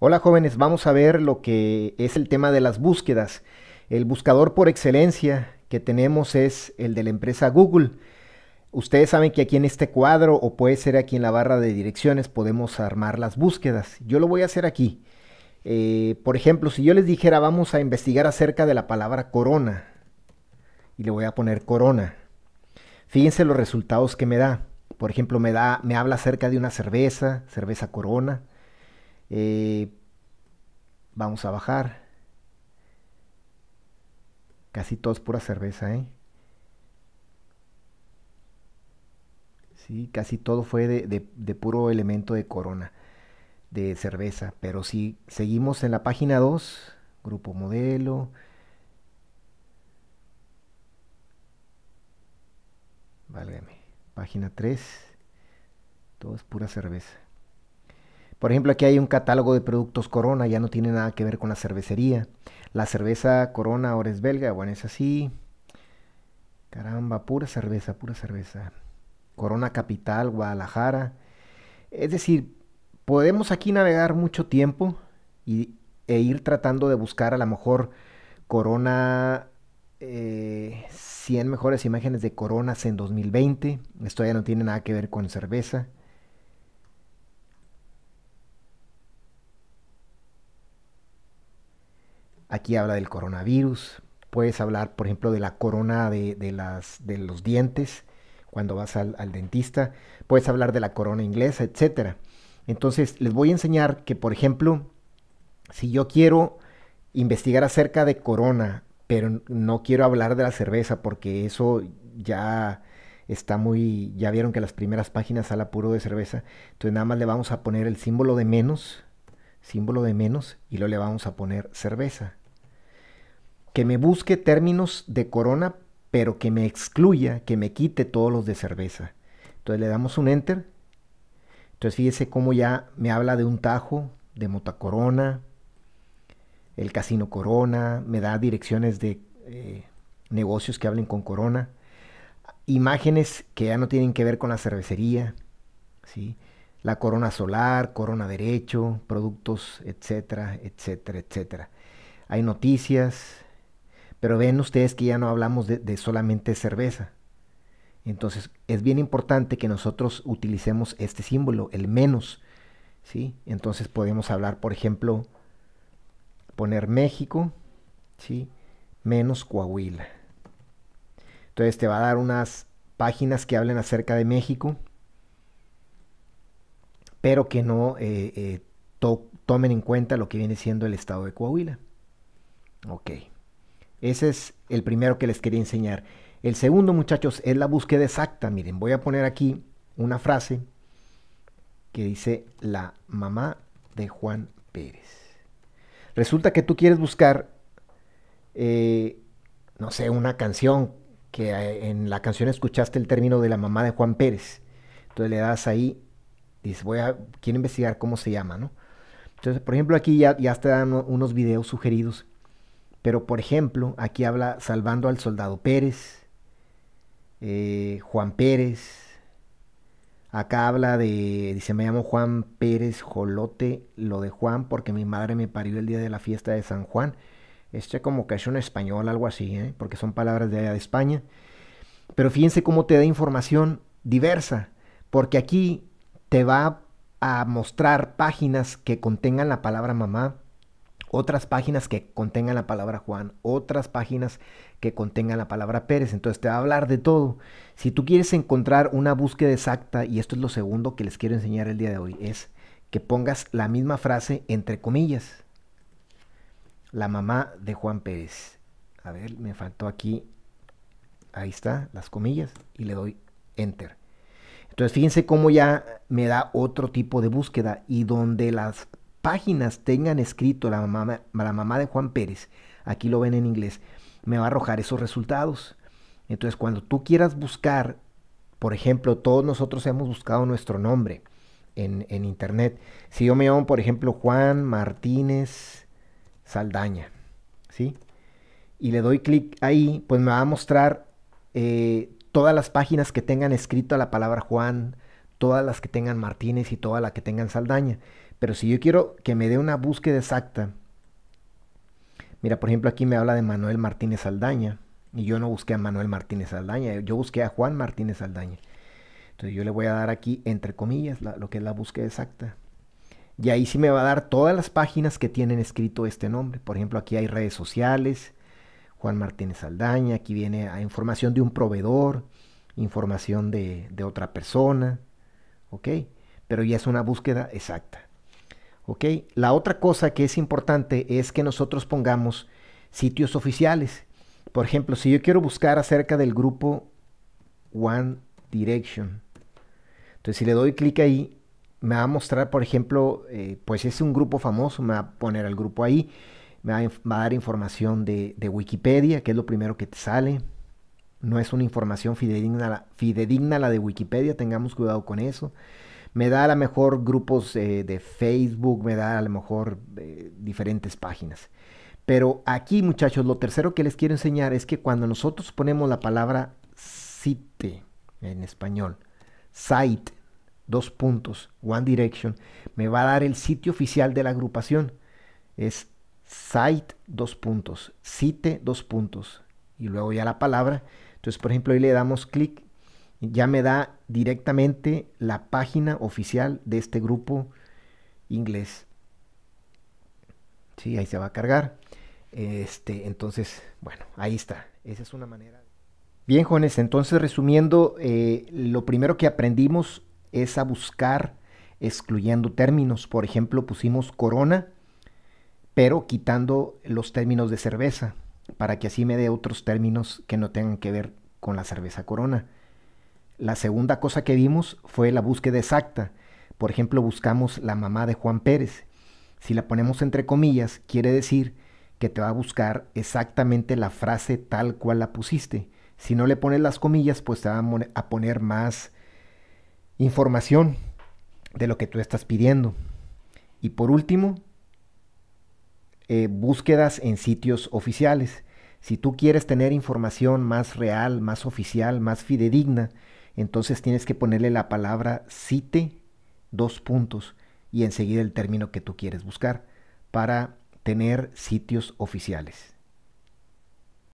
Hola jóvenes, vamos a ver lo que es el tema de las búsquedas. El buscador por excelencia que tenemos es el de la empresa Google. Ustedes saben que aquí en este cuadro o puede ser aquí en la barra de direcciones podemos armar las búsquedas. Yo lo voy a hacer aquí. Eh, por ejemplo, si yo les dijera vamos a investigar acerca de la palabra corona y le voy a poner corona. Fíjense los resultados que me da. Por ejemplo, me, da, me habla acerca de una cerveza, cerveza corona. Eh, Vamos a bajar. Casi todo es pura cerveza, ¿eh? Sí, casi todo fue de, de puro elemento de corona, de cerveza. Pero si seguimos en la página 2, grupo modelo. Válgame. Página 3. Todo es pura cerveza. Por ejemplo, aquí hay un catálogo de productos Corona, ya no tiene nada que ver con la cervecería. La cerveza Corona ahora es belga, bueno, es así. Caramba, pura cerveza, pura cerveza. Corona Capital, Guadalajara. Es decir, podemos aquí navegar mucho tiempo y, e ir tratando de buscar a lo mejor Corona, 100 eh, mejores imágenes de Coronas en 2020. Esto ya no tiene nada que ver con cerveza. Aquí habla del coronavirus, puedes hablar, por ejemplo, de la corona de, las, de los dientes cuando vas al, dentista, puedes hablar de la corona inglesa, etc. Entonces, les voy a enseñar que, por ejemplo, si yo quiero investigar acerca de corona, pero no quiero hablar de la cerveza porque eso ya está muy, ya vieron que las primeras páginas al puro de cerveza, entonces nada más le vamos a poner el símbolo de menos, símbolo de menos, y luego le vamos a poner cerveza. Que me busque términos de corona, pero que me excluya, que me quite todos los de cerveza. Entonces le damos un enter. Entonces fíjese cómo ya me habla de un tajo, de mota corona el casino corona, me da direcciones de eh, negocios que hablen con corona, imágenes que ya no tienen que ver con la cervecería, ¿sí? la corona solar, corona derecho, productos, etcétera, etcétera, etcétera. Hay noticias, pero ven ustedes que ya no hablamos de, solamente cerveza. Entonces es bien importante que nosotros utilicemos este símbolo, el menos. ¿sí? Entonces podemos hablar, por ejemplo, poner México, ¿sí? menos Coahuila. Entonces te va a dar unas páginas que hablen acerca de México, pero que no eh, eh, tomen en cuenta lo que viene siendo el estado de Coahuila. Ok, ese es el primero que les quería enseñar. El segundo, muchachos, es la búsqueda exacta. Miren, voy a poner aquí una frase que dice la mamá de Juan Pérez. Resulta que tú quieres buscar, eh, no sé, una canción que en la canción escuchaste el término de la mamá de Juan Pérez. Entonces le das ahí dice, voy a, quiero investigar cómo se llama, ¿no? Entonces, por ejemplo, aquí ya, ya te dan unos videos sugeridos. Pero, por ejemplo, aquí habla Salvando al Soldado Pérez, eh, Juan Pérez. Acá habla de, dice, me llamo Juan Pérez Jolote, lo de Juan, porque mi madre me parió el día de la fiesta de San Juan. Este como que es un español, algo así, ¿eh? porque son palabras de allá de España. Pero fíjense cómo te da información diversa, porque aquí te va a mostrar páginas que contengan la palabra mamá, otras páginas que contengan la palabra Juan, otras páginas que contengan la palabra Pérez. Entonces te va a hablar de todo. Si tú quieres encontrar una búsqueda exacta, y esto es lo segundo que les quiero enseñar el día de hoy, es que pongas la misma frase entre comillas. La mamá de Juan Pérez. A ver, me faltó aquí. Ahí está, las comillas. Y le doy enter. Entonces, fíjense cómo ya me da otro tipo de búsqueda y donde las páginas tengan escrito la mamá, la mamá de Juan Pérez, aquí lo ven en inglés, me va a arrojar esos resultados. Entonces, cuando tú quieras buscar, por ejemplo, todos nosotros hemos buscado nuestro nombre en, internet. Si yo me llamo, por ejemplo, Juan Martínez Saldaña, ¿sí? Y le doy clic ahí, pues me va a mostrar eh, todas las páginas que tengan escrito la palabra Juan, todas las que tengan Martínez y todas las que tengan Saldaña. Pero si yo quiero que me dé una búsqueda exacta, mira, por ejemplo, aquí me habla de Manuel Martínez Saldaña. Y yo no busqué a Manuel Martínez Saldaña, yo busqué a Juan Martínez Saldaña. Entonces yo le voy a dar aquí, entre comillas, lo que es la búsqueda exacta. Y ahí sí me va a dar todas las páginas que tienen escrito este nombre. Por ejemplo, aquí hay redes sociales, Juan Martínez Aldaña, aquí viene a información de un proveedor, información de, otra persona, ¿ok? Pero ya es una búsqueda exacta, ¿ok? La otra cosa que es importante es que nosotros pongamos sitios oficiales. Por ejemplo, si yo quiero buscar acerca del grupo One Direction, entonces si le doy clic ahí, me va a mostrar, por ejemplo, eh, pues es un grupo famoso, me va a poner al grupo ahí me va, a dar información de, Wikipedia, que es lo primero que te sale. No es una información fidedigna, fidedigna la de Wikipedia, tengamos cuidado con eso. Me da a lo mejor grupos eh, de Facebook, me da a lo mejor eh, diferentes páginas. Pero aquí muchachos, lo tercero que les quiero enseñar es que cuando nosotros ponemos la palabra site en español, site, dos puntos, One Direction, me va a dar el sitio oficial de la agrupación. Es site, dos puntos, cite, dos puntos, y luego ya la palabra. Entonces, por ejemplo, ahí le damos clic, ya me da directamente la página oficial de este grupo inglés. Sí, ahí se va a cargar. Este, entonces, bueno, ahí está. Esa es una manera. Bien, jóvenes, entonces resumiendo, eh, lo primero que aprendimos es a buscar excluyendo términos. Por ejemplo, pusimos corona pero quitando los términos de cerveza, para que así me dé otros términos que no tengan que ver con la cerveza corona. La segunda cosa que vimos fue la búsqueda exacta. Por ejemplo, buscamos la mamá de Juan Pérez. Si la ponemos entre comillas, quiere decir que te va a buscar exactamente la frase tal cual la pusiste. Si no le pones las comillas, pues te va a poner más información de lo que tú estás pidiendo. Y por último, eh, búsquedas en sitios oficiales. Si tú quieres tener información más real, más oficial, más fidedigna, entonces tienes que ponerle la palabra cite, dos puntos, y enseguida el término que tú quieres buscar para tener sitios oficiales.